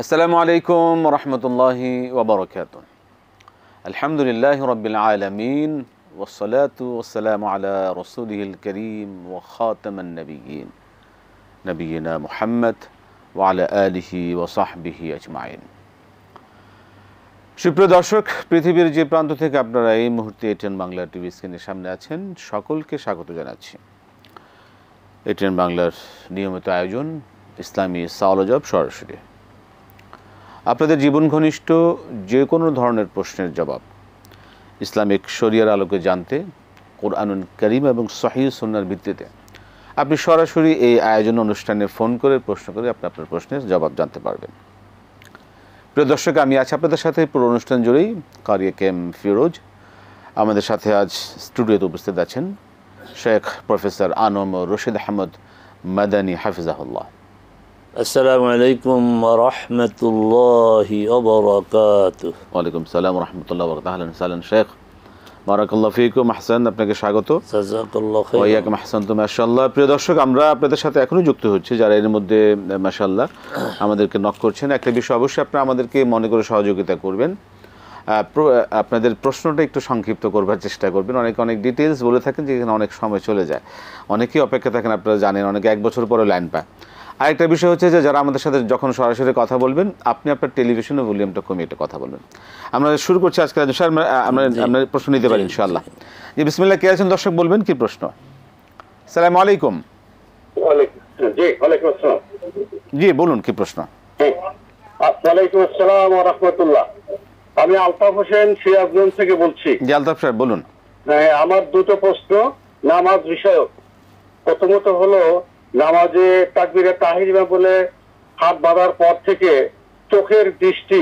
আসসালামু আলাইকুম রহমতুল্লাহি ওবরকাত আলহামদুলিল্লাহ রবিল আলমিন ওসলাতু ওসালাম আলা রসুলহিল করিম ও খাতমন নবীন নবীনা মুহাম্মদ ওয়ালা আলিহি ওসাহবিহি আজমাইন সুপ্রিয় দর্শক পৃথিবীর যে প্রান্ত থেকে আপনারা এই মুহূর্তে এটিএন বাংলা টিভি স্ক্রিনের সামনে আছেন সকলকে স্বাগত জানাচ্ছি এটিএন বাংলার নিয়মিত আয়োজন ইসলামী সাওলজব সরাসরি আপনাদের জীবন ঘনিষ্ঠ যে কোনো ধরনের প্রশ্নের জবাব ইসলামিক শরিয়ার আলোকে জানতে কোরআনুন করিম এবং সহি সন্ন্যার ভিত্তিতে আপনি সরাসরি এই আয়োজন অনুষ্ঠানে ফোন করে প্রশ্ন করে আপনি আপনার প্রশ্নের জবাব জানতে পারবেন প্রিয় দর্শক আমি আছি আপনাদের সাথে পুরো অনুষ্ঠান জুড়েই কারিয়া কেম ফিরোজ আমাদের সাথে আজ স্টুডিওতে উপস্থিত আছেন শেখ প্রফেসর আনম রশিদ আহমদ মাদানী হাফিজাহুল্লাহ আসসালামু আলাইকুম রহমতুল্লাহি ওয়ালাইকুম সালাম রহমতুল্লাহ আহলান সালান শেখ বারাকাল্লাহ ফিকুম আহসান আপনাকে স্বাগত ওয়াইয়াকুম আহসান তো মাশাআল্লাহ প্রিয় দর্শক আমরা আপনাদের সাথে এখনও যুক্ত হচ্ছে যারা এর মধ্যে মাশাআল্লাহ আমাদেরকে নক করছেন একটা বিষয় অবশ্যই আপনারা আমাদেরকে মনে করে সহযোগিতা করবেন আপনাদের প্রশ্নটা একটু সংক্ষিপ্ত করবার চেষ্টা করবেন অনেকে অনেক ডিটেলস বলে থাকেন যেখানে অনেক সময় চলে যায় অনেকেই অপেক্ষা থাকেন আপনারা জানেন অনেকে এক বছর পরে লাইন পায় আরেকটা বিষয় হচ্ছে যে যারা আমাদের সাথে যখন সরাসরি কথা বলবেন আপনি আপনার টেলিভিশনে ভলিউমটা কমিয়ে একটা কথা বলবেন আমরা শুরু করছি আজকে স্যার আমরা প্রশ্ন নিতে পারি ইনশাল্লাহ যে বিসমিল্লা কে আছেন দর্শক বলবেন কি প্রশ্ন সালাম আলাইকুম জি বলুন কি প্রশ্ন আসসালামাইকুম আসসালাম ওয়া আমি আলতাফ হোসেন সিরাজগঞ্জ থেকে বলছি জি আলতাফ স্যার বলুন হ্যাঁ, আমার দুটো প্রশ্ন নামাজ বিষয়ক প্রথমত হলো নামাজে তাকবিরে তাহির বলে হাত বাঁধার পর থেকে চোখের দৃষ্টি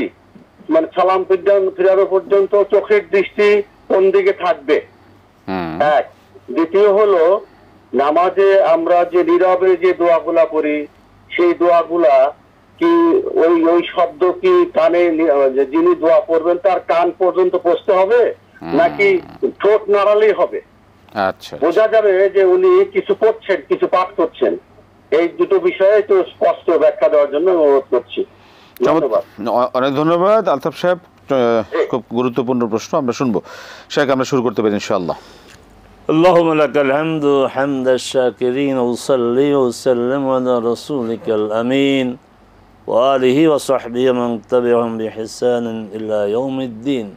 মানে সালাম বিদ্যান ফিরানো পর্যন্ত চোখের দৃষ্টি কোন দিকে থাকবে হ্যাঁ। এক দ্বিতীয় হলো নামাজে আমরা যে নীরবে যে দোয়াগুলা করি সেই দোয়াগুলা কি ওই ওই শব্দ কি কানে যিনি দোয়া করবেন তার কান পর্যন্ত পৌঁছতে হবে হ্যাঁ। নাকি ঠোঁট নাড়ালেই হবে আচ্ছা, আচ্ছা বোঝা যাবে যে উনি কিছু করছেন কিছু পাঠ করছেন এই দুটো বিষয়ে তো স্পষ্ট ব্যাখ্যা দেওয়ার জন্য অনুরোধ করছি অনেক ধন্যবাদ আলতাফ সাহেব খুব গুরুত্বপূর্ণ প্রশ্ন আমরা শুনবো শেখ আমরা শুরু করতে পারি ইনশাআল্লাহ اللهم لك الحمد حمد الشاكرين وصلي وسلم على رسولك الأمين وآله وصحبه من تبعهم بإحسان إلى يوم الدين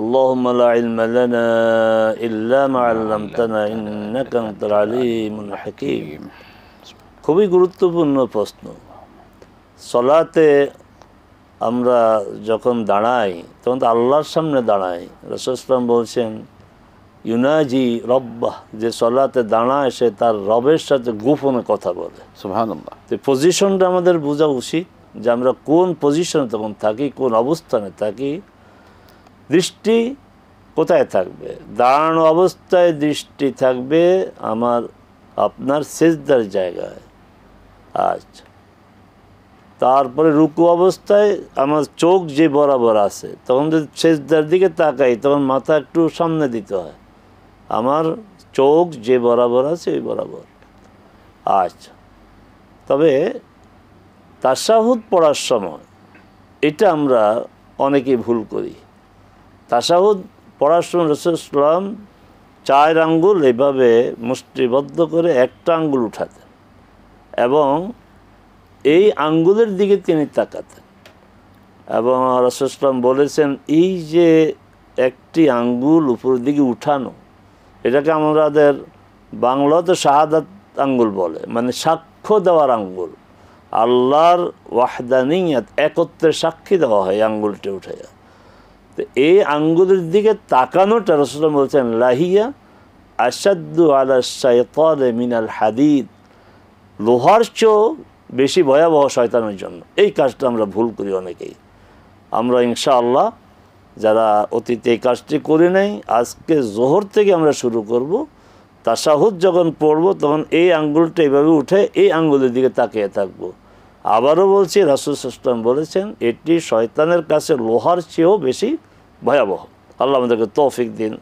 اللهم لا علم لنا إلا ما علمتنا إنك أنت العليم الحكيم খুবই গুরুত্বপূর্ণ প্রশ্ন সলাতে আমরা যখন দাঁড়াই তখন তো আল্লাহর সামনে দাঁড়াই রসুলাম বলছেন ইউনাজি রব্বাহ যে সলাতে দাঁড়ায় সে তার রবের সাথে গোপনে কথা বলে তো পজিশনটা আমাদের বোঝা উচিত যে আমরা কোন পজিশনে তখন থাকি কোন অবস্থানে থাকি দৃষ্টি কোথায় থাকবে দাঁড়ানো অবস্থায় দৃষ্টি থাকবে আমার আপনার সেজদার জায়গায় আচ্ছা তারপরে রুকু অবস্থায় আমার চোখ যে বরাবর আছে তখন যদি সেজদার দিকে তাকাই তখন মাথা একটু সামনে দিতে হয় আমার চোখ যে বরাবর আছে ওই বরাবর আচ্ছা তবে তাসাহুদ পড়ার সময় এটা আমরা অনেকে ভুল করি তাসাহুদ পড়ার সময় রসুলাম চার আঙ্গুল এইভাবে মুষ্টিবদ্ধ করে একটা আঙ্গুল উঠাতেন এবং এই আঙ্গুলের দিকে তিনি তাকাতেন এবং রসুলাম বলেছেন এই যে একটি আঙ্গুল উপর দিকে উঠানো এটাকে আমাদের বাংলাতে শাহাদাত আঙ্গুল বলে মানে সাক্ষ্য দেওয়ার আঙ্গুল আল্লাহর ওয়াহদানিয়াত একত্রে সাক্ষী দেওয়া হয় আঙ্গুলটি উঠাইয়া এই আঙ্গুলের দিকে তাকানোটা রসুলাম বলছেন লাহিয়া আসাদ্দু আলা শৈতাল মিনাল হাদিদ লোহার চেয়েও বেশি ভয়াবহ শয়তানের জন্য এই কাজটা আমরা ভুল করি অনেকেই আমরা আল্লাহ যারা অতীতে এই কাজটি করে নাই আজকে জোহর থেকে আমরা শুরু করব তাসাহুদ যখন পড়ব তখন এই আঙ্গুলটা এইভাবে উঠে এই আঙ্গুলের দিকে তাকিয়ে থাকবো আবারও বলছি রাসুল সাল্লাম বলেছেন এটি শয়তানের কাছে লোহার চেয়েও বেশি ভয়াবহ আল্লাহ আমাদেরকে তৌফিক দিন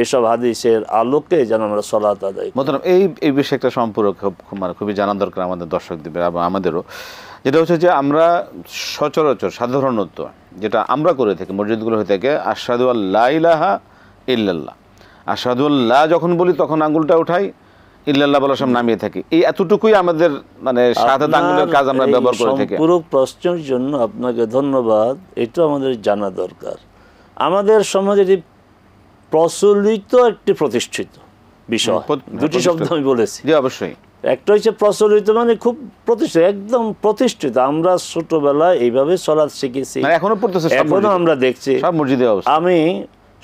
এইসব হাদিসের আলোকে যেন আমরা সলাত আদায় মতলব এই এই বিষয়ে একটা খুব মানে খুবই জানার দরকার আমাদের দর্শকদের এবং আমাদেরও যেটা হচ্ছে যে আমরা সচরাচর সাধারণত যেটা আমরা করে থাকি মসজিদগুলো হয়ে থাকে আশাদু আল্লাহ ইলাহা ইল্লাল্লাহ আশাদুল্লাহ যখন বলি তখন আঙ্গুলটা উঠাই ইল্লাল্লাহ বলার সব নামিয়ে থাকি এই এতটুকুই আমাদের মানে সাধারণ কাজ আমরা ব্যবহার করে থাকি পুরো প্রশ্নের জন্য আপনাকে ধন্যবাদ এটা আমাদের জানা দরকার আমাদের সমাজে এটি প্রচলিত একটি প্রতিষ্ঠিত বিষয় দুটি হ্যাঁ, শব্দ আমি বলেছি অবশ্যই একটা হচ্ছে প্রচলিত মানে খুব প্রতিষ্ঠিত একদম প্রতিষ্ঠিত আমরা ছোটবেলায় এইভাবে চলার শিখেছি মানে এখনো এখনো আমরা দেখছি আমি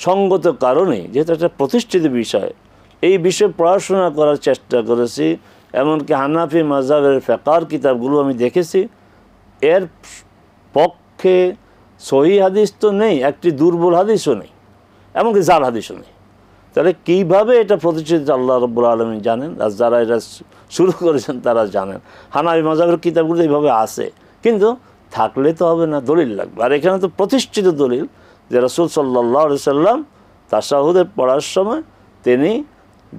সঙ্গত কারণে যেহেতু একটা প্রতিষ্ঠিত বিষয় এই বিষয়ে পড়াশোনা করার চেষ্টা করেছি এমনকি হানাফি মাজাবের ফেকার কিতাবগুলো আমি দেখেছি এর পক্ষে সহি হাদিস তো নেই একটি দুর্বল হাদিসও নেই এমনকি জাল হাদিসও নেই তাহলে কীভাবে এটা প্রতিষ্ঠিত আল্লাহ রব্বুল আলমী জানেন আর যারা এটা শুরু করেছেন তারা জানেন হানাবি মজাবের কিতাবগুলো এইভাবে আসে কিন্তু থাকলে তো হবে না দলিল লাগবে আর এখানে তো প্রতিষ্ঠিত দলিল যে রসুল সাল্লাহ সাল্লাম তাসাহুদের পড়ার সময় তিনি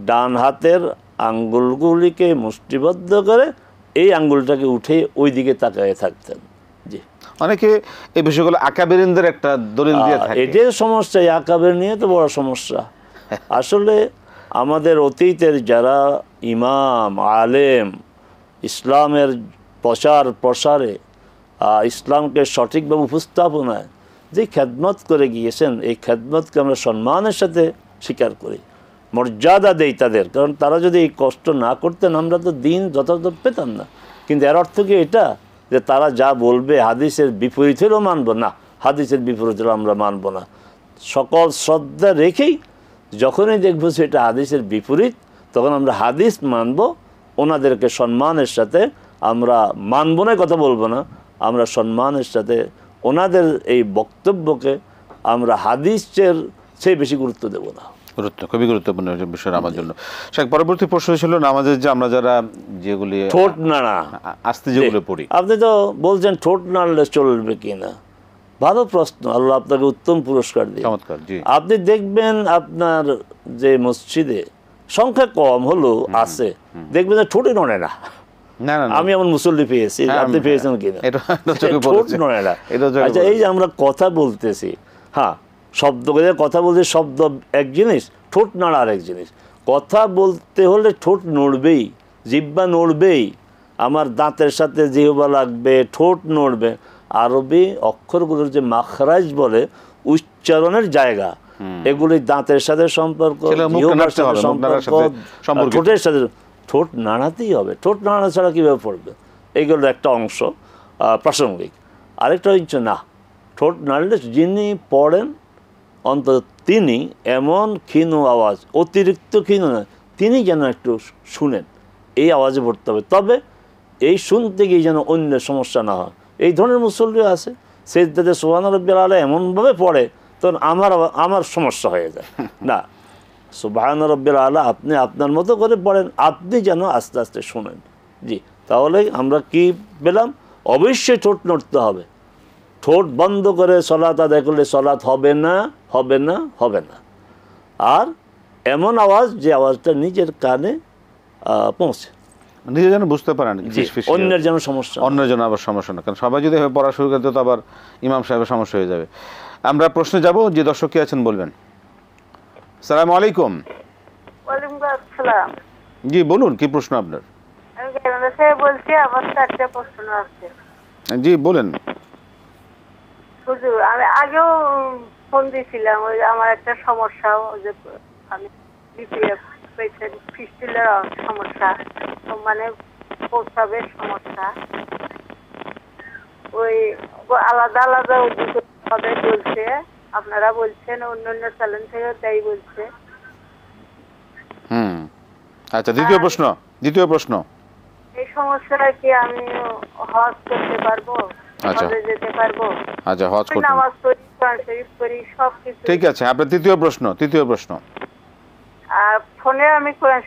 ডান হাতের আঙ্গুলগুলিকে মুষ্টিবদ্ধ করে এই আঙ্গুলটাকে উঠে ওই দিকে তাকায় থাকতেন অনেকে এই বিষয়গুলো আকাবেরিনদের একটা দলিল দিয়ে থাকে এই যে সমস্যা এই আকাবের নিয়ে তো বড় সমস্যা আসলে আমাদের অতীতের যারা ইমাম আলেম ইসলামের প্রচার প্রসারে ইসলামকে সঠিকভাবে উপস্থাপনায় যে খেদমত করে গিয়েছেন এই খেদমতকে আমরা সম্মানের সাথে স্বীকার করি মর্যাদা দেই তাদের কারণ তারা যদি এই কষ্ট না করতেন আমরা তো দিন যথাযথ পেতাম না কিন্তু এর অর্থ কি এটা যে তারা যা বলবে হাদিসের বিপরীতেরও মানব না হাদিসের বিপরীতেরও আমরা মানব না সকল শ্রদ্ধা রেখেই যখনই দেখব সেটা হাদিসের বিপরীত তখন আমরা হাদিস মানব ওনাদেরকে সম্মানের সাথে আমরা মানব না কথা বলবো না আমরা সম্মানের সাথে ওনাদের এই বক্তব্যকে আমরা হাদিসের সেই বেশি গুরুত্ব দেব না গুরুত্ব খুবই গুরুত্বপূর্ণ বিষয় আমার জন্য শেখ পরবর্তী প্রশ্ন ছিল নামাজের যে আমরা যারা যেগুলি ঠোঁট নাড়া আস্তে যেগুলো পড়ি আপনি তো বলছেন ঠোঁট নাড়লে চলবে কিনা ভালো প্রশ্ন আল্লাহ আপনাকে উত্তম পুরস্কার দিয়ে চমৎকার আপনি দেখবেন আপনার যে মসজিদে সংখ্যা কম হলো আছে দেখবেন যে ঠোঁটে নড়ে না আমি আমার মুসল্লি পেয়েছি হ্যাঁ, আপনি হ্যাঁ। পেয়েছেন কিনা আচ্ছা, এই যে আমরা কথা বলতেছি হ্যাঁ শব্দ করে কথা বলতে শব্দ এক জিনিস ঠোঁট নাড়া আর এক জিনিস কথা বলতে হলে ঠোঁট নড়বেই জিব্বা নড়বেই আমার দাঁতের সাথে জিহবা লাগবে ঠোঁট নড়বে আরবি অক্ষরগুলোর যে মাখরাজ বলে উচ্চারণের জায়গা এগুলি দাঁতের সাথে সম্পর্ক সম্পর্ক ঠোঁটের সাথে ঠোঁট নাড়াতেই হবে ঠোঁট নাড়া ছাড়া কীভাবে পড়বে এগুলো একটা অংশ প্রাসঙ্গিক আরেকটা হচ্ছে না ঠোঁট নাড়লে যিনি পড়েন অন্তত তিনি এমন ক্ষীণ আওয়াজ অতিরিক্ত ক্ষীণ তিনি যেন একটু শুনেন এই আওয়াজে পড়তে হবে তবে এই শুনতে গিয়ে যেন অন্য সমস্যা না হয় এই ধরনের মুসল্লি আছে সে যাতে সোহান রব্বিল আলা এমনভাবে পড়ে তখন আমার আমার সমস্যা হয়ে যায় না সোহান রব্বিল আলা আপনি আপনার মতো করে পড়েন আপনি যেন আস্তে আস্তে শুনেন জি তাহলে আমরা কি পেলাম অবশ্যই ঠোঁট নড়তে হবে ঠোঁট বন্ধ করে সলাত আদায় করলে সলাত হবে না হবে না হবে না আর এমন আওয়াজ যে আওয়াজটা নিজের কানে পৌঁছে নিজে যেন বুঝতে পারেন অন্যের যেন সমস্যা অন্যের জন্য আবার সমস্যা না কারণ সবাই যদি পড়া শুরু করতে তো আবার ইমাম সাহেবের সমস্যা হয়ে যাবে আমরা প্রশ্নে যাব যে দর্শক কে আছেন বলবেন সালাম আলাইকুম জি বলুন কি প্রশ্ন আপনার জি বলেন হুজুর আমি আগেও ফোন দিয়েছিলাম ওই আমার একটা সমস্যা যে আমি বিপিএফ পেয়েছেন সমস্যা মানে প্রস্রাবের সমস্যা ওই আলাদা আলাদা অভিজ্ঞতাভাবে বলছে আপনারা বলছেন অন্য অন্য চ্যানেল থেকেও তাই বলছে হুম আচ্ছা দ্বিতীয় প্রশ্ন দ্বিতীয় প্রশ্ন এই সমস্যাটা কি আমি হজ করতে পারবো আচ্ছা। আচ্ছা, ঠিক আছে আপনার তৃতীয় প্রশ্ন তৃতীয় প্রশ্ন ফোনে আপনি কোরআন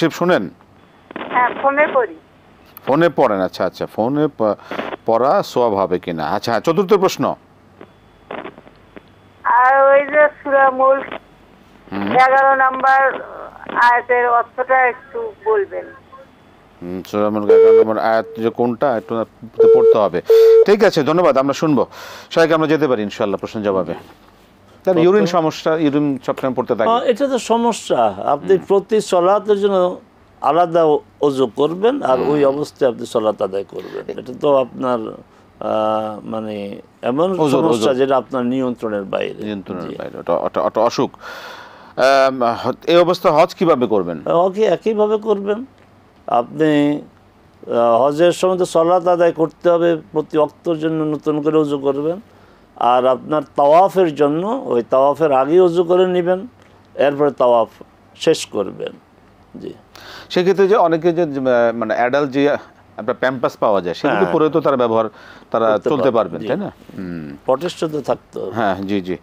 শরীফ শুনেন হ্যাঁ, ফোনে পড়েন আচ্ছা আচ্ছা ফোনে পড়া সওয়াব হবে কিনা আচ্ছা হ্যাঁ, চতুর্থ প্রশ্ন আর ওই যে সূরা মুল্ক 11 নাম্বার আয়াতের অর্থটা একটু বলবেন কোনটা পড়তে হবে ঠিক আছে ধন্যবাদ আমরা শুনবো আমরা যেতে পারি ইনশাল্লাহ জবাবে ইউরিন সমস্যা ইউরিন সবসময় পড়তে থাকে এটা তো সমস্যা আপনি প্রতি সলাতের জন্য আলাদা অজু করবেন আর ওই অবস্থায় আপনি চলাত আদায় করবেন এটা তো আপনার মানে এমন সমস্যা যেটা আপনার নিয়ন্ত্রণের বাইরে নিয়ন্ত্রণের বাইরে ওটা অসুখ এই অবস্থা হজ কিভাবে করবেন হজ একইভাবে করবেন আপনি হজের সময় তো সলাত আদায় করতে হবে প্রতি অক্তর জন্য নতুন করে উজু করবেন আর আপনার তাওয়াফের জন্য ওই তাওয়াফের আগে উজু করে নেবেন এরপরে তাওয়াফ শেষ করবেন জি সেক্ষেত্রে যে অনেকে যে মানে অ্যাডাল্ট যে আপনার প্যাম্পাস পাওয়া যায় সেগুলো হ্যাঁ। পরে তো তারা ব্যবহার তারা চলতে পারবেন তাই না প্রটেস্ট তো থাকতো হ্যাঁ জি জি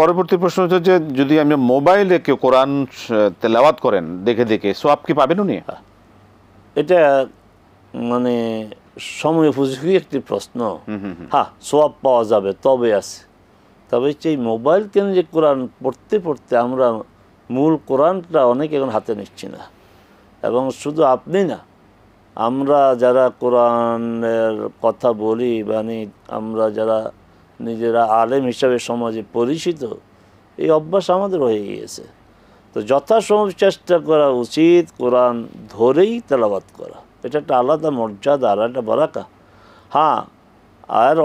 পরবর্তী প্রশ্ন হচ্ছে যে যদি আমি মোবাইলে কেউ কোরআন তেলাওয়াত করেন দেখে দেখে সোয়াব কি পাবেন উনি হ্যাঁ। এটা মানে সময় উপযোগী একটি প্রশ্ন হ্যাঁ সোয়াব পাওয়া যাবে তবে আছে তবে সেই মোবাইল যে কোরআন পড়তে পড়তে আমরা মূল কোরআনটা অনেক এখন হাতে নিচ্ছি না এবং শুধু আপনি না আমরা যারা কোরআনের কথা বলি মানে আমরা যারা নিজেরা আলেম হিসাবে সমাজে পরিচিত এই অভ্যাস আমাদের হয়ে গিয়েছে তো যথাসম্ভব চেষ্টা করা উচিত কোরআন ধরেই তেলাবাত করা এটা একটা আলাদা মর্যাদা আর একটা বারাকা হ্যাঁ আর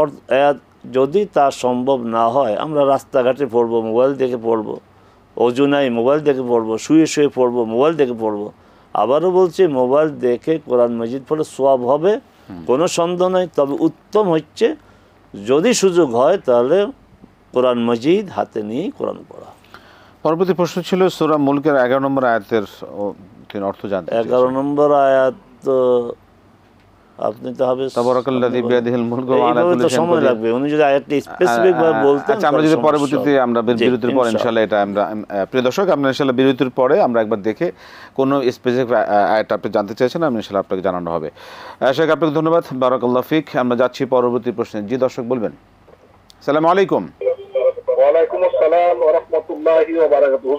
যদি তা সম্ভব না হয় আমরা রাস্তাঘাটে পড়বো মোবাইল দেখে পড়বো অজুনাই মোবাইল দেখে পড়বো শুয়ে শুয়ে পড়বো মোবাইল দেখে পড়বো আবারও বলছি মোবাইল দেখে কোরআন মজিদ পড়লে সোয়াব হবে কোনো সন্দেহ নয় তবে উত্তম হচ্ছে যদি সুযোগ হয় তাহলে কোরআন মজিদ হাতে নিয়েই কোরআন পড়া পরবর্তী প্রশ্ন ছিল সুরা মুলকের এগারো নম্বর আয়াতের তিনি অর্থ জানতে এগারো নম্বর আয়াত আপনি তো হবে তাবারাকাল্লাযী বিয়াদিহিল মুলকু ওয়া আলা কুল্লি শাইইন সময় লাগবে উনি যদি স্পেসিফিক ভাবে বলতেন আচ্ছা আমরা যদি পরবর্তীতে আমরা বিরতির ইনশাআল্লাহ এটা আমরা প্রিয় দর্শক আমরা ইনশাআল্লাহ বিরতির পরে আমরা একবার দেখে কোন স্পেসিফিক আয়াত আপনি জানতে চাইছেন আমি ইনশাআল্লাহ আপনাকে জানানো হবে শেখ আপনাকে ধন্যবাদ বারাকাল্লাহ ফিক আমরা যাচ্ছি পরবর্তী প্রশ্নে জি দর্শক বলবেন আসসালামু আলাইকুম আমাদের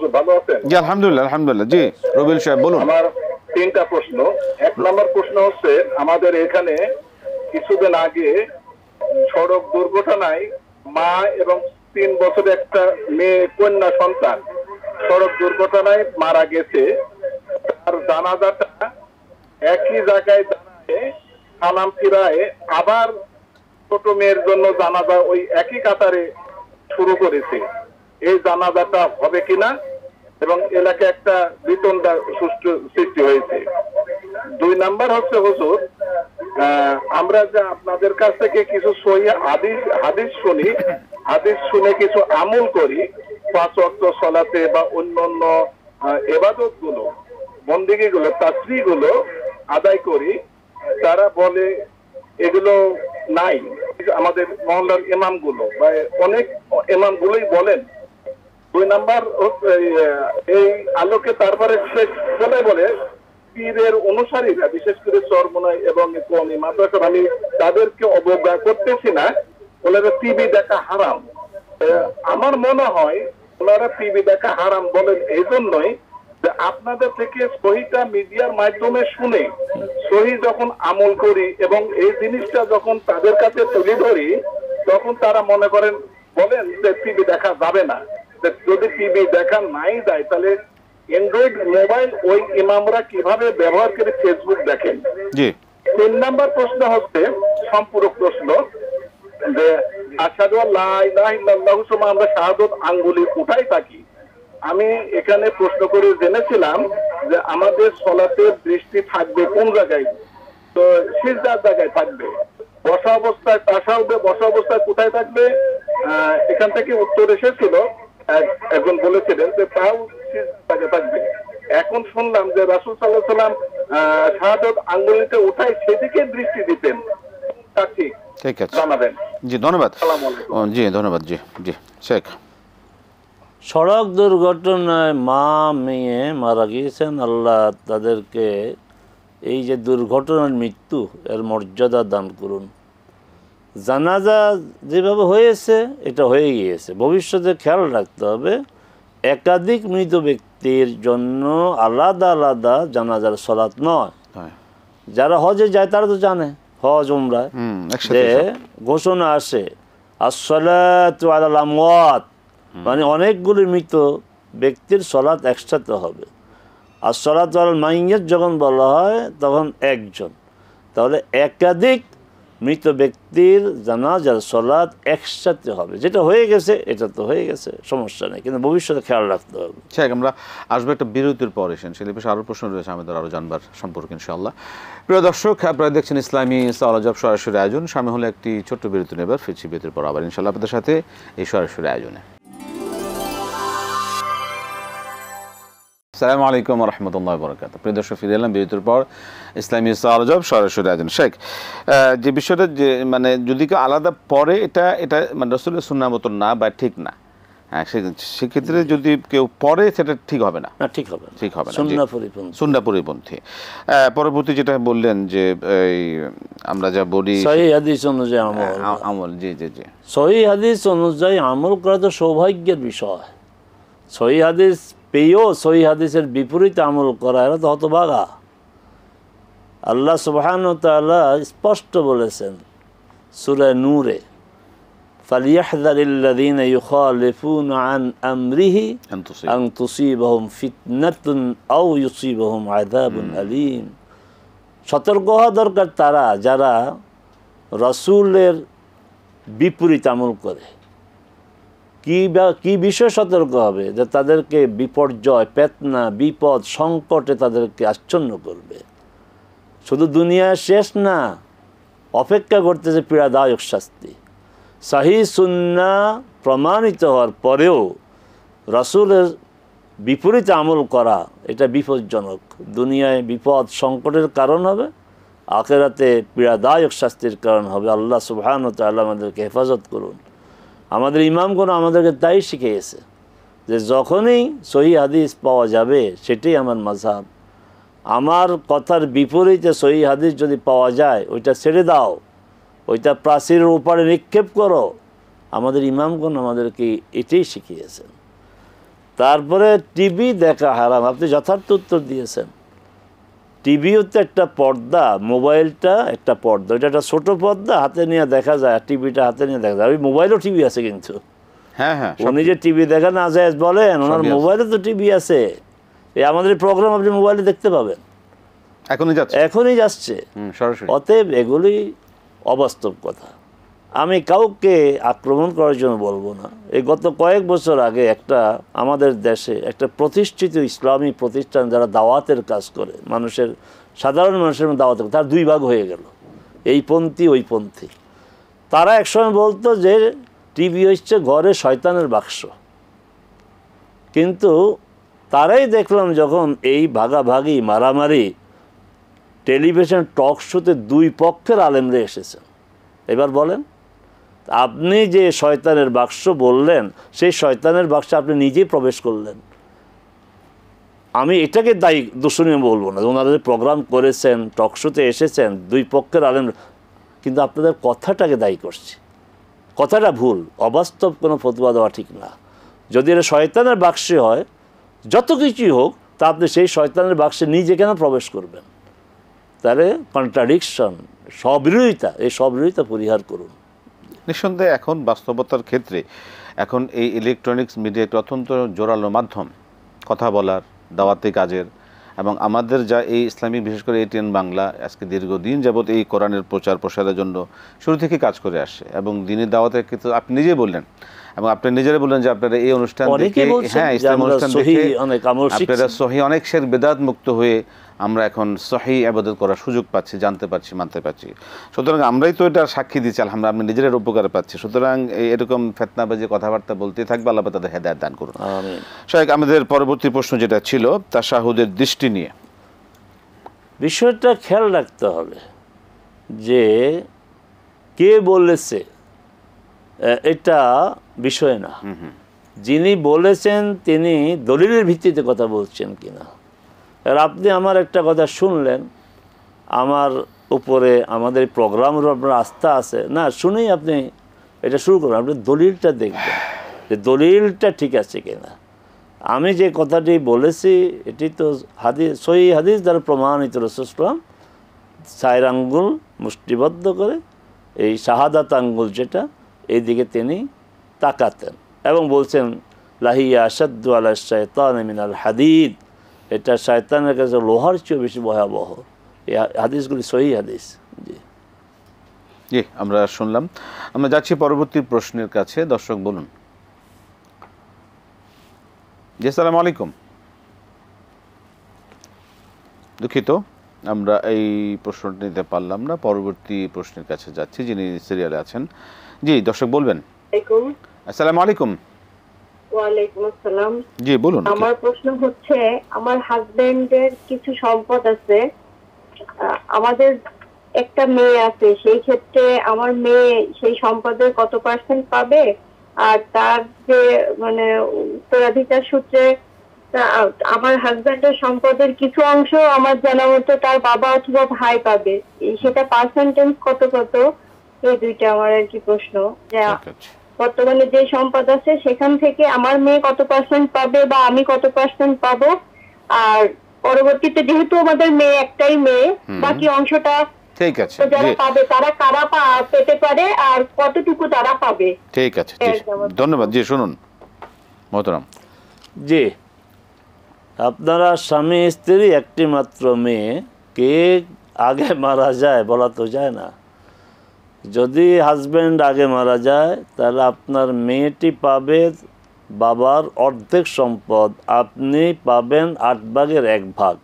এখানে কিছুদিন আগে সড়ক দুর্ঘটনায় মা এবং তিন বছর একটা মেয়ে কন্যা সন্তান সড়ক দুর্ঘটনায় মারা গেছে তার জানাজাটা একই জায়গায় ফিরায় আবার ছোট মেয়ের জন্য জানাজা ওই একই কাতারে শুরু করেছে এই জানাজাটা হবে কিনা এবং এলাকায় একটা বিতন্ডা সুষ্ঠু সৃষ্টি হয়েছে দুই নাম্বার হচ্ছে হুজুর আমরা যে আপনাদের কাছ থেকে কিছু সহি হাদিস হাদিস শুনি হাদিস শুনে কিছু আমল করি পাঁচ অক্ট সলাতে বা অন্য অন্য এবাদত গুলো বন্দিগি গুলো তাত্রি গুলো আদায় করি তারা বলে এগুলো নাই আমাদের মহল্লার এমামগুলো বা অনেক এমামগুলোই বলেন দুই নাম্বার এই আলোকে তারপরে শেষ বলে বলে পীরের অনুসারীরা বিশেষ করে চরমোনাই এবং কমি মাদ্রাসার আমি তাদেরকে অবজ্ঞা করতেছি না ওনারা টিভি দেখা হারাম আমার মনে হয় ওনারা টিভি দেখা হারাম বলেন এই জন্যই যে আপনাদের থেকে সহিটা মিডিয়ার মাধ্যমে শুনে সহি যখন আমল করি এবং এই জিনিসটা যখন তাদের কাছে তুলে ধরি তখন তারা মনে করেন বলেন যে টিভি দেখা যাবে না যদি টিভি দেখা নাই যায় তাহলে এন্ড্রয়েড মোবাইল ওই ইমামরা কিভাবে ব্যবহার করে ফেসবুক দেখেন তিন নাম্বার প্রশ্ন হচ্ছে সম্পূরক প্রশ্ন যে আসাদু আল্লাহ ইলাহা সময় আমরা শাহাদত আঙ্গুলি উঠাই থাকি আমি এখানে প্রশ্ন করে জেনেছিলাম যে আমাদের সলাতে দৃষ্টি থাকবে কোন জায়গায় তো সিজদার জায়গায় থাকবে বসা অবস্থায় তাসা হবে বসা অবস্থায় কোথায় থাকবে এখান থেকে উত্তর এসেছিল একজন বলেছিলেন যে তাও তাকে থাকবে এখন শুনলাম যে রাসুল সাল্লাহ সাল্লাম শাহাদত আঙ্গুলিতে উঠায় সেদিকে দৃষ্টি দিতেন তা ঠিক ঠিক আছে জানাবেন জি ধন্যবাদ জি ধন্যবাদ জি জি শেখ সড়ক দুর্ঘটনায় মা মেয়ে মারা গিয়েছেন আল্লাহ তাদেরকে এই যে দুর্ঘটনার মৃত্যু এর মর্যাদা দান করুন জানাজা যেভাবে হয়েছে এটা হয়ে গিয়েছে ভবিষ্যতে খেয়াল রাখতে হবে একাধিক মৃত ব্যক্তির জন্য আলাদা আলাদা জানাজার সলাৎ নয় যারা হজে যায় তারা তো জানে হজ উমরায় যে ঘোষণা আসে আসলাত আলামত মানে অনেকগুলি মৃত ব্যক্তির সলাৎ একসাথে হবে আর সলাৎ আল মাইয়ের যখন বলা হয় তখন একজন তাহলে একাধিক মৃত ব্যক্তির জানাজার সলাদ একসাথে হবে যেটা হয়ে গেছে এটা তো হয়ে গেছে সমস্যা নেই কিন্তু ভবিষ্যতে খেয়াল রাখতে হবে শেখ আমরা আসবো একটা বিরতির পর এসেন সে বিষয়ে আরও প্রশ্ন রয়েছে আমাদের আরও জানবার সম্পর্কে ইনশাল্লাহ প্রিয় দর্শক আপনারা দেখছেন ইসলামী সালাজব সরাসরি আয়োজন সামনে হলে একটি ছোট্ট বিরতি নেবার ফিরছি বিরতির পর আবার ইনশাল্লাহ আপনাদের সাথে এই সরাসরি আয়োজনে আসসালামু আলাইকুম রহমতুল্লাহ বরকাত প্রিয় দর্শক ফিরে এলাম বিরতির পর ইসলামী আলজব সরাসরি আছেন শেখ যে বিষয়টা যে মানে যদি কেউ আলাদা পরে এটা এটা মানে রসুল সুন্না মতন না বা ঠিক না হ্যাঁ সেক্ষেত্রে যদি কেউ পড়ে সেটা ঠিক হবে না ঠিক হবে ঠিক হবে না সুন্না পরিপন্থী পরবর্তী যেটা বললেন যে এই আমরা যা বলি সহি হাদিস অনুযায়ী হ্যাঁ, আমল আমল জি জি জি সহি হাদিস অনুযায়ী আমল করা তো সৌভাগ্যের বিষয় সহি হাদিস পেয়েও সহি হাদিসের বিপরীত আমল করা এরা তো হতবাগা আল্লাহ সুবাহান তাল্লাহ স্পষ্ট বলেছেন সুরে নূরে আন সতর্ক হওয়া দরকার তারা যারা রসুলের বিপরীত আমল করে কি বিষয়ে সতর্ক হবে যে তাদেরকে বিপর্যয় পেতনা বিপদ সংকটে তাদেরকে আচ্ছন্ন করবে শুধু দুনিয়া শেষ না অপেক্ষা করতেছে পীড়াদায়ক শাস্তি শাহি সুন্না প্রমাণিত হওয়ার পরেও রসুলের বিপরীত আমল করা এটা বিপজ্জনক দুনিয়ায় বিপদ সংকটের কারণ হবে আখেরাতে পীড়াদায়ক শাস্তির কারণ হবে আল্লাহ সুবাহান তাল্লাহ আমাদেরকে হেফাজত করুন আমাদের ইমামগণ আমাদেরকে তাই শিখিয়েছে যে যখনই সহি হাদিস পাওয়া যাবে সেটাই আমার মাঝাব আমার কথার বিপরীতে সহি হাদিস যদি পাওয়া যায় ওইটা ছেড়ে দাও ওইটা প্রাচীরের ওপারে নিক্ষেপ করো আমাদের ইমামগণ আমাদেরকে এটাই শিখিয়েছেন তারপরে টিভি দেখা হারাম আপনি যথার্থ উত্তর দিয়েছেন টিভিওতে একটা পর্দা মোবাইলটা একটা পর্দা ওইটা একটা ছোটো পর্দা হাতে নিয়ে দেখা যায় আর টিভিটা হাতে নিয়ে দেখা যায় ওই মোবাইলও টিভি আছে কিন্তু হ্যাঁ হ্যাঁ উনি যে টিভি দেখা না যায় বলেন ওনার মোবাইলে তো টিভি আছে এই আমাদের প্রোগ্রাম আপনি মোবাইলে দেখতে পাবেন এখনই যাচ্ছে এখনই যাচ্ছে অতএব এগুলি অবাস্তব কথা আমি কাউকে আক্রমণ করার জন্য বলবো না এই গত কয়েক বছর আগে একটা আমাদের দেশে একটা প্রতিষ্ঠিত ইসলামী প্রতিষ্ঠান যারা দাওয়াতের কাজ করে মানুষের সাধারণ মানুষের দাওয়াতের তার দুই ভাগ হয়ে গেল এই পন্থী ওই পন্থী তারা একসময় বলতো যে টিভি হচ্ছে ঘরে শয়তানের বাক্স কিন্তু তারাই দেখলাম যখন এই ভাগাভাগি মারামারি টেলিভিশন টক শোতে দুই পক্ষের আলেমরে এসেছেন এবার বলেন আপনি যে শয়তানের বাক্স বললেন সেই শয়তানের বাক্সে আপনি নিজেই প্রবেশ করলেন আমি এটাকে দায়ী দূষণীয় বলবো না ওনারা যে প্রোগ্রাম করেছেন টকশোতে এসেছেন দুই পক্ষের আলেন কিন্তু আপনাদের কথাটাকে দায়ী করছি কথাটা ভুল অবাস্তব কোনো ফতুয়া দেওয়া ঠিক না যদি এটা শয়তানের বাক্সে হয় যত কিছুই হোক তা আপনি সেই শয়তানের বাক্সে নিজে কেন প্রবেশ করবেন তাহলে কন্ট্রাডিকশন সবিরোধিতা এই সবিরোধিতা পরিহার করুন নিঃসন্দেহে এখন বাস্তবতার ক্ষেত্রে এখন এই ইলেকট্রনিক্স মিডিয়া একটি অত্যন্ত জোরালো মাধ্যম কথা বলার দাওয়াতি কাজের এবং আমাদের যা এই ইসলামিক বিশেষ করে এটিএন বাংলা আজকে দীর্ঘদিন যাবৎ এই কোরআনের প্রচার প্রসারের জন্য শুরু থেকে কাজ করে আসে এবং দিনের দাওয়াতের কিন্তু আপনি নিজে বললেন এবং আপনি নিজেরা বললেন যে আপনারা এই অনুষ্ঠান হ্যাঁ ইসলাম অনুষ্ঠান আপনারা সহি অনেক শের বেদাত মুক্ত হয়ে আমরা এখন সহি আবাদত করার সুযোগ পাচ্ছি জানতে পারছি মানতে পারছি সুতরাং আমরাই তো এটা সাক্ষী দিচ্ছি আলহামদুলিল্লাহ আমরা নিজের উপকার পাচ্ছি সুতরাং এরকম ফেতনাবাজি কথাবার্তা বলতে থাকবে আল্লাহ তাদের হেদায়ত দান করুন শাহেক আমাদের পরবর্তী প্রশ্ন যেটা ছিল শাহুদের দৃষ্টি নিয়ে বিষয়টা খেয়াল রাখতে হবে যে কে বলেছে এটা বিষয় না যিনি বলেছেন তিনি দলিলের ভিত্তিতে কথা বলছেন কিনা আর আপনি আমার একটা কথা শুনলেন আমার উপরে আমাদের প্রোগ্রামের আপনার আস্থা আছে না শুনেই আপনি এটা শুরু করুন আপনি দলিলটা দেখবেন যে দলিলটা ঠিক আছে কিনা আমি যে কথাটি বলেছি এটি তো হাদিস সহি হাদিস দ্বারা প্রমাণিত রসুলাম সাইর আঙ্গুল মুষ্টিবদ্ধ করে এই শাহাদাত আঙ্গুল যেটা এই দিকে তিনি তাকাতেন এবং বলছেন লাহিয়া আসাদু আলাহ শাহতান মিনাল হাদিদ এটা শায়তানের কাছে লোহার চেয়ে বেশি ভয়াবহ এই হাদিসগুলি সহি হাদিস জি জি আমরা শুনলাম আমরা যাচ্ছি পরবর্তী প্রশ্নের কাছে দর্শক বলুন জি সালাম আলাইকুম দুঃখিত আমরা এই প্রশ্নটি নিতে পারলাম না পরবর্তী প্রশ্নের কাছে যাচ্ছি যিনি সিরিয়ালে আছেন জি দর্শক বলবেন আসসালামু আলাইকুম জি বলুন আমার প্রশ্ন হচ্ছে আমার হাজবেন্ডের কিছু সম্পদ আছে আমাদের একটা মেয়ে আছে সেই ক্ষেত্রে আমার মেয়ে সেই সম্পদের কত পার্সেন্ট পাবে আর তার যে মানে উত্তরাধিকার সূত্রে আমার হাজব্যান্ডের সম্পদের কিছু অংশ আমার জানা মতো তার বাবা অথবা ভাই পাবে সেটা পার্সেন্টেজ কত কত এই দুইটা আমার আর কি প্রশ্ন বর্তমানে যে সম্পদ আছে সেখান থেকে আমার মেয়ে কত পার্সেন্ট পাবে বা আমি কত পার্সেন্ট পাবো আর পরবর্তীতে যেহেতু আমাদের মেয়ে একটাই মেয়ে বাকি অংশটা ঠিক আছে যারা পাবে তারা কারা পেতে পারে আর কতটুকু তারা পাবে ঠিক আছে ধন্যবাদ জি শুনুন মোহতরাম জি আপনারা স্বামী স্ত্রী একটি মাত্র মেয়ে কে আগে মারা যায় বলা তো যায় না যদি হাজব্যান্ড আগে মারা যায় তাহলে আপনার মেয়েটি পাবে বাবার অর্ধেক সম্পদ আপনি পাবেন আট ভাগের এক ভাগ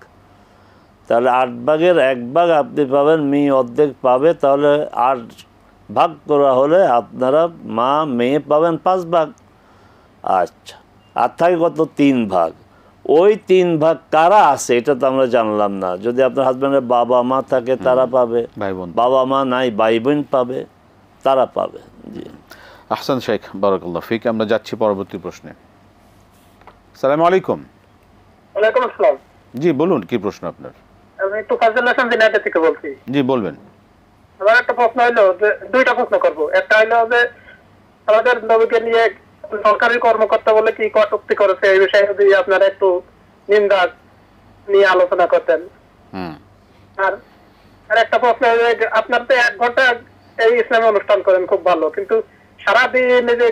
তাহলে আট ভাগের এক ভাগ আপনি পাবেন মেয়ে অর্ধেক পাবে তাহলে আট ভাগ করা হলে আপনারা মা মেয়ে পাবেন পাঁচ ভাগ আচ্ছা আর থাকে কত তিন ভাগ ওই তিন ভাগ কারা আছে এটা তো আমরা জানলাম না যদি আপনার হাজব্যান্ডের বাবা মা থাকে তারা পাবে বাবা মা নাই ভাই বোন পাবে তারা পাবে জি আহসান শেখ বারাকাল্লাহ ফিক আমরা যাচ্ছি পরবর্তী প্রশ্নে সালাম আলাইকুম ওয়ালাইকুম আসসালাম জি বলুন কি প্রশ্ন আপনার আমি একটু ফাজল হাসান দিনাটা থেকে বলছি জি বলবেন আমার একটা প্রশ্ন হলো যে দুইটা প্রশ্ন করব একটা হলো যে আমাদের নবীকে নিয়ে সরকারি কর্মকর্তা বলে কি কটুক্তি করেছে এই বিষয়ে যদি আপনারা একটু নিন্দা নিয়ে আলোচনা করতেন আর একটা প্রশ্ন আপনার তো এক ঘন্টা এই ইসলামী অনুষ্ঠান করেন খুব ভালো কিন্তু সারাদিন যে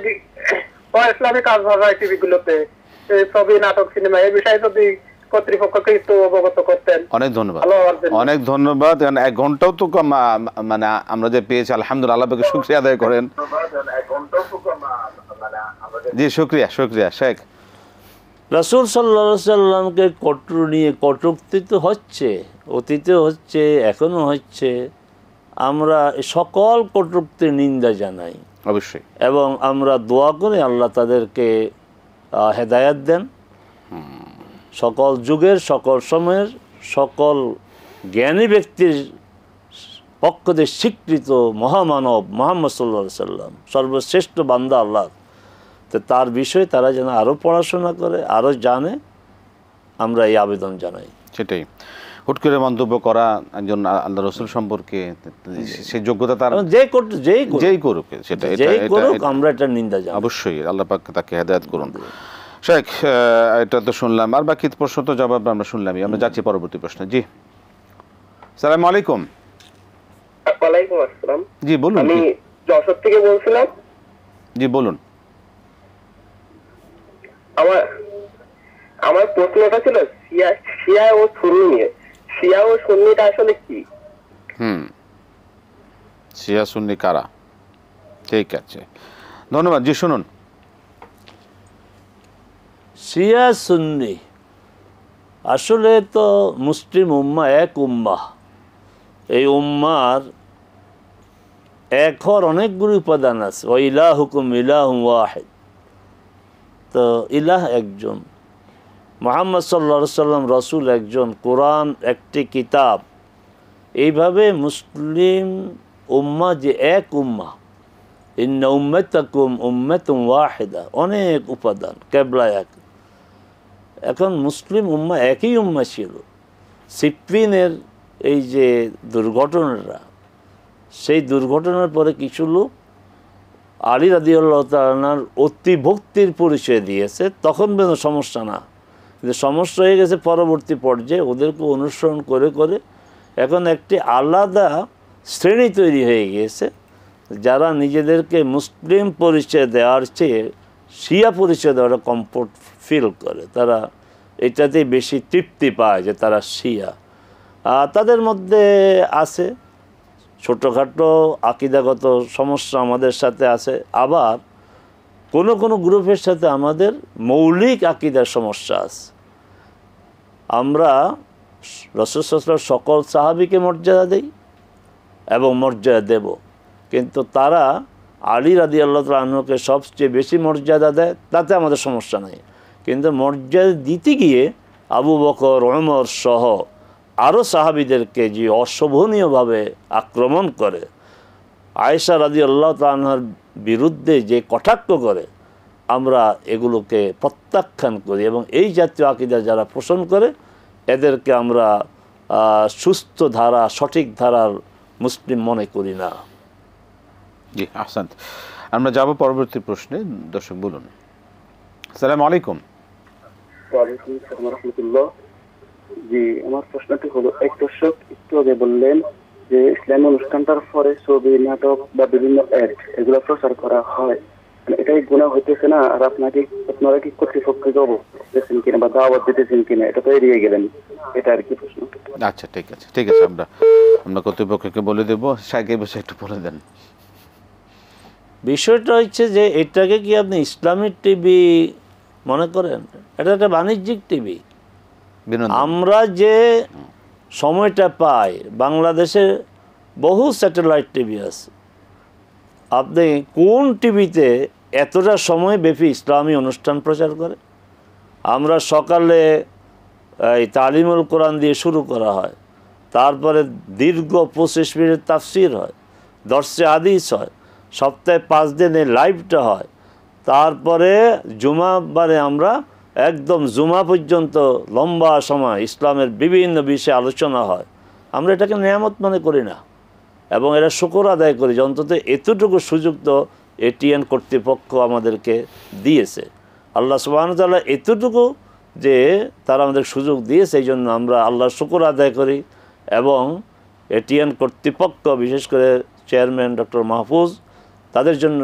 ইসলামী কাজ হয় টিভি গুলোতে ছবি নাটক সিনেমা এই বিষয়ে যদি কর্তৃপক্ষকে একটু অবগত করতেন অনেক ধন্যবাদ অনেক ধন্যবাদ এক ঘন্টাও তো মানে আমরা যে পেয়েছি আলহামদুলিল্লাহ আল্লাহকে শুক্রিয়া আদায় করেন জি শুক্রিয়া শুক্রিয়া শেখ রাসুল সাল্লামকে নিয়ে কটুক্তি তো হচ্ছে অতীতে হচ্ছে এখনও হচ্ছে আমরা সকল কটুক্তির নিন্দা জানাই অবশ্যই এবং আমরা দোয়া করে আল্লাহ তাদেরকে হেদায়াত দেন সকল যুগের সকল সময়ের সকল জ্ঞানী ব্যক্তির পক্ষদের স্বীকৃত মহামানব মোহাম্মদ সাল্লা সাল্লাম সর্বশ্রেষ্ঠ বান্দা আল্লাহ তো তার বিষয়ে তারা যেন আরও পড়াশোনা করে আরও জানে আমরা এই আবেদন জানাই সেটাই হুট করে মন্তব্য করা একজন আল্লাহ রসুল সম্পর্কে সেই যোগ্যতা তার যে যেই যেই করুক সেটা যেই করুক আমরা এটা নিন্দা জানাই অবশ্যই আল্লাহ পাক তাকে হেদায়েত করুন শেখ এটা তো শুনলাম আর বাকি প্রশ্ন তো জবাব আমরা শুনলামই আমরা যাচ্ছি পরবর্তী প্রশ্ন জি সালাম আলাইকুম জি বলুন আমি যশোর থেকে বলছিলাম জি বলুন আমার আমার প্রশ্নটা ছিল শিয়া শিয়া ও সুন্নি নিয়ে শিয়া ও সুন্নিটা আসলে কি হুম শিয়া সুন্নি কারা ঠিক আছে ধন্যবাদ জি শুনুন শিয়া সুন্নি আসলে তো মুসলিম উম্মা এক উম্মা এই উম্মার এক হর অনেকগুলি উপাদান আছে ওইলা হুকুম ইলাহ ওয়াহেদ তো ইলাহ একজন মোহাম্মদ সাল্লা সাল্লাম রসুল একজন কোরআন একটি কিতাব এইভাবে মুসলিম উম্মা যে এক উম্মা ইন্না উম্মেতাকুম উম্মেতুম ওয়াহেদা অনেক উপাদান কেবলা এক এখন মুসলিম উম্মা একই উম্মা ছিল সিপ্পিনের এই যে দুর্ঘটনাটা সেই দুর্ঘটনার পরে কিছু লোক আলী রাদিউল্লাহ তালার অতি ভক্তির পরিচয় দিয়েছে তখন কোনো সমস্যা না কিন্তু সমস্যা হয়ে গেছে পরবর্তী পর্যায়ে ওদেরকে অনুসরণ করে করে এখন একটি আলাদা শ্রেণী তৈরি হয়ে গিয়েছে যারা নিজেদেরকে মুসলিম পরিচয় দেওয়ার চেয়ে শিয়া পরিচয় দেওয়াটা কমফোর্ট ফিল করে তারা এটাতেই বেশি তৃপ্তি পায় যে তারা শিয়া তাদের মধ্যে আছে ছোটোখাটো আকিদাগত সমস্যা আমাদের সাথে আছে আবার কোনো কোনো গ্রুপের সাথে আমাদের মৌলিক আকিদার সমস্যা আছে আমরা রসদার সকল সাহাবিকে মর্যাদা দেই এবং মর্যাদা দেব কিন্তু তারা আলী রাদি আল্লাহ তালকে সবচেয়ে বেশি মর্যাদা দেয় তাতে আমাদের সমস্যা নেই কিন্তু মর্যাদা দিতে গিয়ে আবু বকর অমর সহ আরও সাহাবিদেরকে যে অশোভনীয়ভাবে আক্রমণ করে আয়েশা রাজি আল্লাহ তালহার বিরুদ্ধে যে কটাক্ষ করে আমরা এগুলোকে প্রত্যাখ্যান করি এবং এই জাতীয় আকিদা যারা পোষণ করে এদেরকে আমরা সুস্থ ধারা সঠিক ধারার মুসলিম মনে করি না জি আহসান আমরা যাব পরবর্তী প্রশ্নে দর্শক বলুন সালাম আলাইকুম ওয়ালাইকুম আসসালাম রহমতুল্লাহ জি আমার প্রশ্নটি হলো এক দর্শক একটু আগে বললেন যে ইসলাম অনুষ্ঠানটার পরে ছবি নাটক বা বিভিন্ন অ্যাড এগুলো প্রচার করা হয় মানে এটাই গুণা হইতেছে না আর আপনাকে আপনারা কি কর্তৃপক্ষকে অবশ্যই কিনা বা দাওয়াত দিতেছেন কিনা এটা তো এড়িয়ে গেলেন এটা আর কি প্রশ্ন আচ্ছা ঠিক আছে ঠিক আছে আমরা আমরা কর্তৃপক্ষকে বলে দেব সাকিব একটু বলে দেন বিষয়টা হচ্ছে যে এটাকে কি আপনি ইসলামিক টিভি মনে করেন এটা একটা বাণিজ্যিক টিভি আমরা যে সময়টা পাই বাংলাদেশে বহু স্যাটেলাইট টিভি আছে আপনি কোন টিভিতে এতটা সময় ব্যাপী ইসলামী অনুষ্ঠান প্রচার করে আমরা সকালে এই তালিমুল কোরআন দিয়ে শুরু করা হয় তারপরে দীর্ঘ পঁচিশ মিনিট তাফসির হয় দর্শে আদিস হয় সপ্তাহে পাঁচ দিনে লাইভটা হয় তারপরে জুমাবারে আমরা একদম জুমা পর্যন্ত লম্বা সময় ইসলামের বিভিন্ন বিষয়ে আলোচনা হয় আমরা এটাকে নিয়ামত মনে করি না এবং এরা শুকর আদায় করি অন্তত এতটুকু সুযোগ তো এটিএন কর্তৃপক্ষ আমাদেরকে দিয়েছে আল্লাহ সুবাহতাল্লাহ এতটুকু যে তারা আমাদের সুযোগ দিয়েছে এই জন্য আমরা আল্লাহ শুকর আদায় করি এবং এটিএন কর্তৃপক্ষ বিশেষ করে চেয়ারম্যান ডক্টর মাহফুজ তাদের জন্য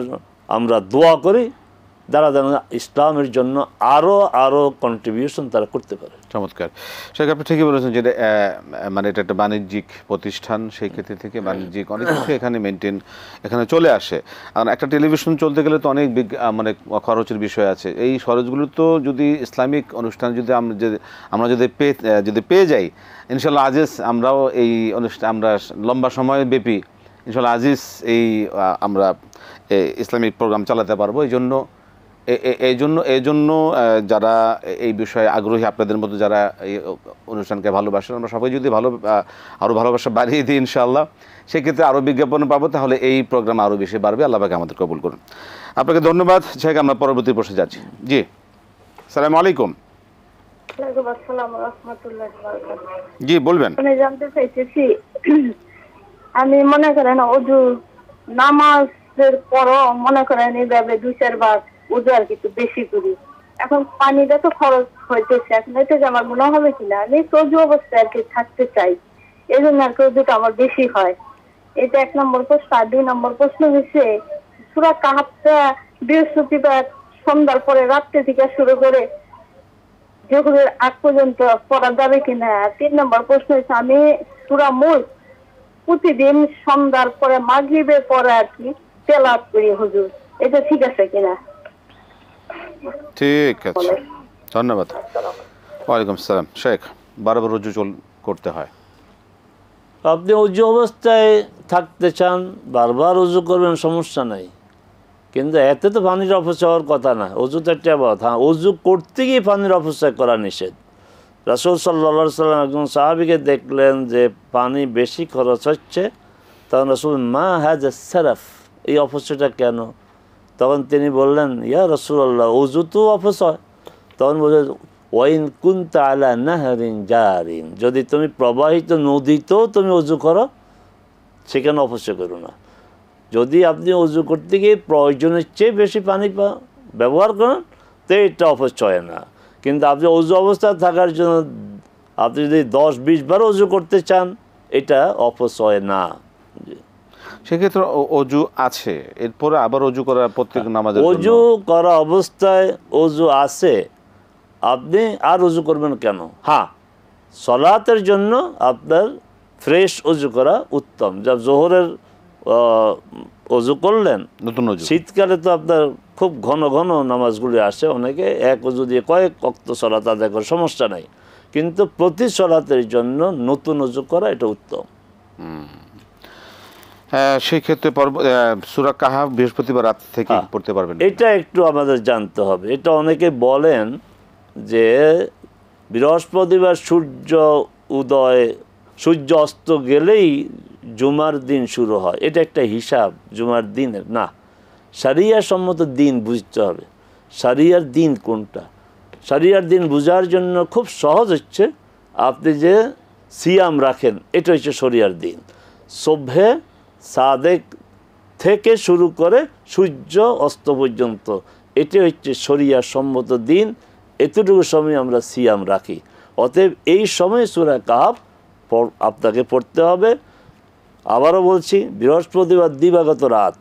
আমরা দোয়া করি তারা যেন ইসলামের জন্য আরও আরও কন্ট্রিবিউশন তারা করতে পারে চমৎকার সে আপনি ঠিকই বলেছেন যে মানে এটা একটা বাণিজ্যিক প্রতিষ্ঠান সেই ক্ষেত্রে থেকে বাণিজ্যিক অনেক কিছু এখানে মেনটেন এখানে চলে আসে কারণ একটা টেলিভিশন চলতে গেলে তো অনেক মানে খরচের বিষয় আছে এই খরচগুলো তো যদি ইসলামিক অনুষ্ঠান যদি আমরা যদি আমরা যদি পেয়ে যদি পেয়ে যাই ইনশাল্লাহ আজিজ আমরাও এই অনুষ্ঠান আমরা লম্বা সময় ব্যাপী ইনশাল্লাহ আজিজ এই আমরা ইসলামিক প্রোগ্রাম চালাতে পারবো এই জন্য এই জন্য এই জন্য যারা এই বিষয়ে আগ্রহী আপনাদের মতো যারা এই অনুষ্ঠানকে ভালোবাসেন আমরা সবাই যদি ভালো আরও ভালোবাসা বাড়িয়ে দিই ইনশাআল্লাহ সেক্ষেত্রে আরও বিজ্ঞাপন পাবো তাহলে এই প্রোগ্রাম আরও বেশি বাড়বে আল্লাহকে আমাদের কবুল করুন আপনাকে ধন্যবাদ শেখ আমরা পরবর্তী প্রশ্নে যাচ্ছি জি সালাম আলাইকুম জি বলবেন আমি মনে করেন অজু নামাজের পরও মনে করেন এইভাবে দুই চারবার উদে আর বেশি করি এখন পানিটা তো খরচ হইতেছে এখন এটা যে আমার মনে হবে কিনা আমি সজু অবস্থায় আর কি থাকতে চাই এই জন্য আর কি আমার বেশি হয় এটা এক নম্বর প্রশ্ন আর দুই নম্বর প্রশ্ন হচ্ছে সুরা কাহাপটা বৃহস্পতিবার সন্ধ্যার পরে রাত্রে থেকে শুরু করে যেগুলোর আগ পর্যন্ত পড়া যাবে কিনা তিন নম্বর প্রশ্ন হচ্ছে আমি সুরা মূল প্রতিদিন সন্ধ্যার পরে মাগরিবের পরে আর কি তেলাপ করি হুজুর এটা ঠিক আছে কিনা ঠিক আছে ধন্যবাদ ওয়ালাইকুম আসসালাম শেখ বারবার রুজু চল করতে হয় আপনি উজু অবস্থায় থাকতে চান বারবার উজু করবেন সমস্যা নাই কিন্তু এতে তো পানির অপচয়ের কথা না অজু তো একটা হ্যাঁ অজু করতে গিয়ে পানির অপচয় করা নিষেধ রাসুল সাল্লা সাল্লাম একজন সাহাবিকে দেখলেন যে পানি বেশি খরচ হচ্ছে তখন রাসুল মা হ্যাজ সারাফ এই অপচয়টা কেন তখন তিনি বললেন ইয়া রসুল্লাহ অজু তো অপচয় তখন বললেন ওয়াইন কুন্তা আলা নাহারিন জাহারিন যদি তুমি প্রবাহিত নদীতেও তুমি অজু করো সেখানে অপচয় করো না যদি আপনি অজু করতে গিয়ে প্রয়োজনের চেয়ে বেশি পানি ব্যবহার করেন তো এটা অপচয় না কিন্তু আপনি অজু অবস্থায় থাকার জন্য আপনি যদি দশ বিশ বার অজু করতে চান এটা অপচয় না সেক্ষেত্রে অজু আছে এরপরে আবার অজু করা প্রত্যেক নামাজ অজু করা অবস্থায় অজু আছে আপনি আর অজু করবেন কেন হ্যাঁ সলাতের জন্য আপনার ফ্রেশ অজু করা উত্তম যা জোহরের অজু করলেন নতুন অজু শীতকালে তো আপনার খুব ঘন ঘন নামাজগুলি আসে অনেকে এক অজু দিয়ে কয়েক অক্ত সলাত আদায় করে সমস্যা নাই কিন্তু প্রতি সলাতের জন্য নতুন অজু করা এটা উত্তম হ্যাঁ, সেই ক্ষেত্রে সুরা কাহা বৃহস্পতিবার রাত থেকে হ্যাঁ। পড়তে পারবেন এটা একটু আমাদের জানতে হবে এটা অনেকে বলেন যে বৃহস্পতিবার সূর্য উদয় সূর্য অস্ত গেলেই জুমার দিন শুরু হয় এটা একটা হিসাব জুমার দিনের না সারিয়া সম্মত দিন বুঝতে হবে সারিয়ার দিন কোনটা সারিয়ার দিন বোঝার জন্য খুব সহজ হচ্ছে আপনি যে সিয়াম রাখেন এটা হচ্ছে সরিয়ার দিন সভ্যে সাদেক থেকে শুরু করে সূর্য অস্ত পর্যন্ত এটি হচ্ছে সরিয়া সম্মত দিন এতটুকু সময় আমরা সিয়াম রাখি অতএব এই সময় সুরা কাহাব আপনাকে পড়তে হবে আবারও বলছি বৃহস্পতিবার দিবাগত রাত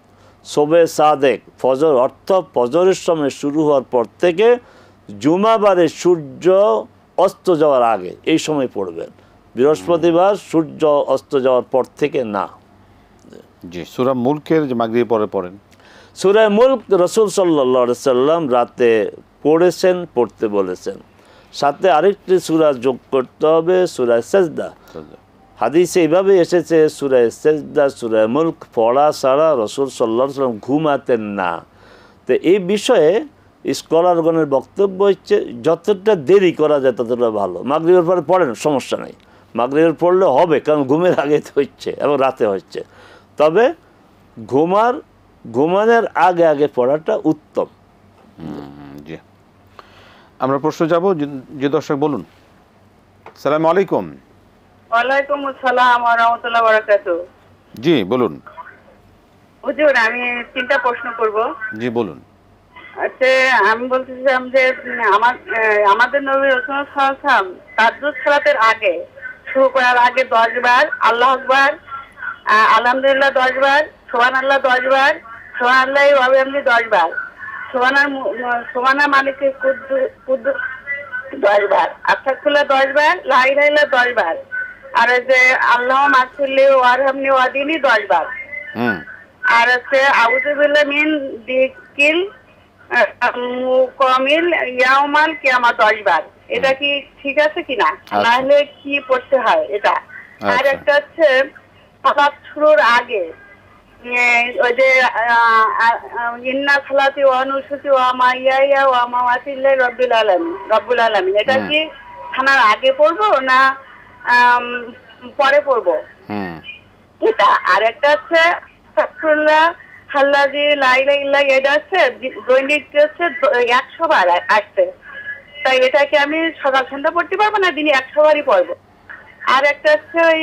শোবে সাদেক ফজর অর্থ ফজরের সময় শুরু হওয়ার পর থেকে জুমাবারে সূর্য অস্ত যাওয়ার আগে এই সময় পড়বেন বৃহস্পতিবার সূর্য অস্ত যাওয়ার পর থেকে না জি সুরা মুলকের যে পরে পড়েন সুরায় মুল্ক রসুল সাল্লা সাল্লাম রাতে পড়েছেন পড়তে বলেছেন সাথে আরেকটি সুরা যোগ করতে হবে সুরায় সেজদা হাদিসে এইভাবে এসেছে সুরায় সেজদা সুরায় মুল্ক পড়া সারা রসুল সাল্লাহ সাল্লাম ঘুমাতেন না তো এই বিষয়ে স্কলারগণের বক্তব্য হচ্ছে যতটা দেরি করা যায় ততটা ভালো মাগরীবের পরে পড়েন সমস্যা নেই মাগরীবের পড়লে হবে কারণ ঘুমের আগে হচ্ছে এবং রাতে হচ্ছে তবে ঘুমার ঘুমানোর আগে আগে পড়াটা উত্তম জি আমরা প্রশ্ন যাব যে দর্শক বলুন সালাম আলাইকুম ওয়ালাইকুম আসসালাম ওয়া রাহমাতুল্লাহি ওয়া বারাকাতুহু জি বলুন হুজুর আমি তিনটা প্রশ্ন করব জি বলুন আচ্ছা আমি বলতেছিলাম যে আমার আমাদের নবী রসুল সাল্লাল্লাহু আলাইহি ওয়াসাল্লাম তাহাজ্জুদ সালাতের আগে শুরু করার আগে 10 বার আল্লাহু আকবার আলহামদুলিল্লাহ দশ বার সোহান আল্লাহ দশ বার সোহান আল্লাহ আমি দশ বার সোহানার সোহানা মালিক মানে কুদ্দু কুদ্দু দশ বার আত্মাকুল্লাহ দশ বার লাইলা দশ বার আর যে আল্লাহ মাসুল্লি হামনি ওয়াদিনী দশ বার আর হচ্ছে আউজুবিল্লাহ মিন দিকিল মুকমিল ইয়াউমাল কিয়ামা দশ বার এটা কি ঠিক আছে কিনা আচ্ছা। নাহলে কি পড়তে হয় এটা আর আচ্ছা। একটা হচ্ছে আবার শুরুর আগে ওই যে ইন্না খালাতি অনুসূচি ও মা ইয়া ইয়া ও মা ওয়াসিল্লাই রব্বুল আলমিন রব্বুল আলমিন এটা হ্যাঁ। কি থানার আগে পড়বো না পরে পড়বো হ্যাঁ। এটা আর একটা হচ্ছে সাকরুল্লাহ হাল্লাজি লাইলা ইল্লা এটা হচ্ছে দৈনিক হচ্ছে একশো বার আসছে তাই এটাকে আমি সকাল সন্ধ্যা পড়তে পারবো না দিনে একশো বারই পড়বো আর একটা হচ্ছে ওই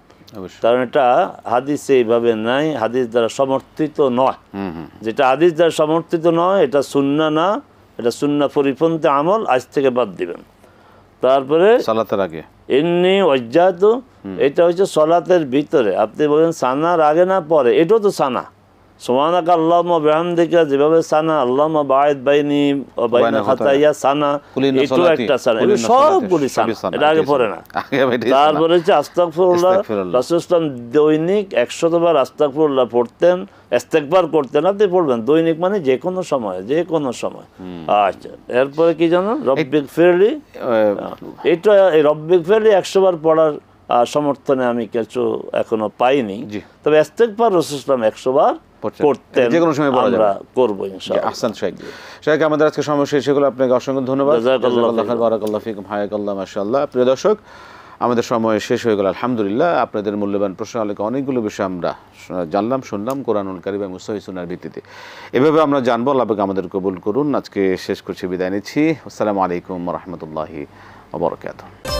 কারণ এটা হাদিসে এইভাবে নাই হাদিস দ্বারা সমর্থিত নয় যেটা হাদিস দ্বারা সমর্থিত নয় এটা সুন্না না এটা সুন্না পরিপন্থী আমল আজ থেকে বাদ দিবেন তারপরে সালাতের আগে এমনি অজ্জাত এটা হচ্ছে সলাতের ভিতরে আপনি বলেন সানার আগে না পরে এটাও তো সানা সোমানাক আল্লাহ যেভাবে সানা আল্লাহ বায়দ বাইনি সানা একটা সানা এগুলো সবগুলি সানা এটা আগে পড়ে না তারপরে হচ্ছে রাসুল ইসলাম দৈনিক পড়তেন করতেন আপনি পড়বেন দৈনিক মানে যে কোনো সময় যে কোনো সময় আচ্ছা এরপরে কি জানো রব্বিক ফেরলি এটা এই রব্বিক ফেরলি একশোবার পড়ার সমর্থনে আমি কিছু এখনো পাইনি তবে ইস্তেকবার রসুল ইসলাম বার আমাদের সময় শেষ প্রিয় দর্শক আমাদের সময় শেষ হয়ে গেল আলহামদুলিল্লাহ আপনাদের মূল্যবান প্রশ্ন আলোকে অনেকগুলো বিষয় আমরা জানলাম শুনলাম কোরআনকারী বা এবং সহিসুনার ভিত্তিতে এভাবে আমরা জানবো আল্লাহকে আমাদের কবুল করুন আজকে শেষ করছি বিদায় নিচ্ছি আসসালামু আলাইকুম রহমতুল্লাহি আবরকাত